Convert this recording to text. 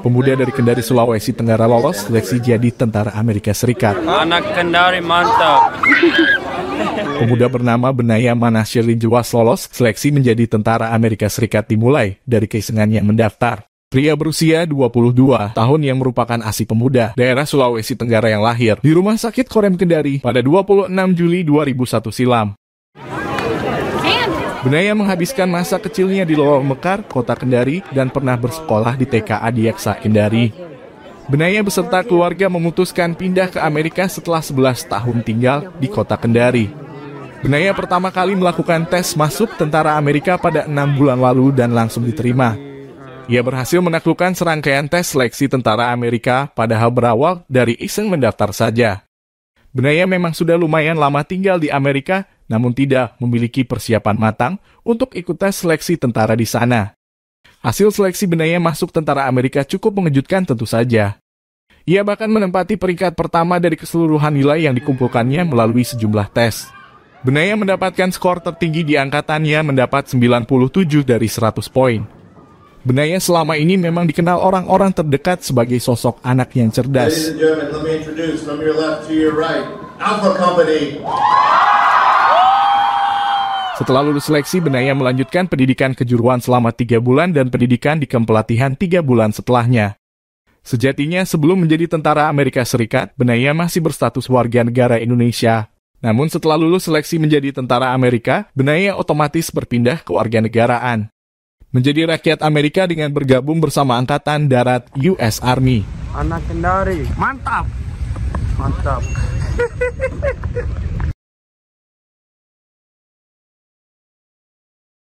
Pemuda dari Kendari Sulawesi Tenggara lolos seleksi jadi tentara Amerika Serikat. Anak Kendari mantap. Pemuda bernama Benaya Manasir Jewas lolos seleksi menjadi tentara Amerika Serikat dimulai dari keisengannya mendaftar. Pria berusia 22 tahun yang merupakan asli pemuda daerah Sulawesi Tenggara yang lahir di Rumah Sakit Korem Kendari pada 26 Juli 2001 silam. Benaya menghabiskan masa kecilnya di Lower Mekar, Kota Kendari, dan pernah bersekolah di TKA Diaksa Kendari. Benaya beserta keluarga memutuskan pindah ke Amerika setelah 11 tahun tinggal di kota Kendari. Benaya pertama kali melakukan tes masuk tentara Amerika pada 6 bulan lalu dan langsung diterima. Ia berhasil menaklukkan serangkaian tes seleksi tentara Amerika padahal berawal dari iseng mendaftar saja. Benaya memang sudah lumayan lama tinggal di Amerika namun tidak memiliki persiapan matang untuk ikut tes seleksi tentara di sana. Hasil seleksi benaya masuk tentara Amerika cukup mengejutkan tentu saja. Ia bahkan menempati peringkat pertama dari keseluruhan nilai yang dikumpulkannya melalui sejumlah tes. Benaya mendapatkan skor tertinggi di angkatannya mendapat 97 dari 100 poin. Benaya selama ini memang dikenal orang-orang terdekat sebagai sosok anak yang cerdas. Ladies and gentlemen, let me introduce from your your left to right, Alpha Company. Setelah lulus seleksi, Benaya melanjutkan pendidikan kejuruan selama tiga bulan dan pendidikan di kempelatihan tiga bulan setelahnya. Sejatinya, sebelum menjadi tentara Amerika Serikat, Benaya masih berstatus warga negara Indonesia. Namun setelah lulus seleksi menjadi tentara Amerika, Benaya otomatis berpindah ke warga negaraan. Menjadi rakyat Amerika dengan bergabung bersama Angkatan Darat US Army. Anak kendari. Mantap! Mantap.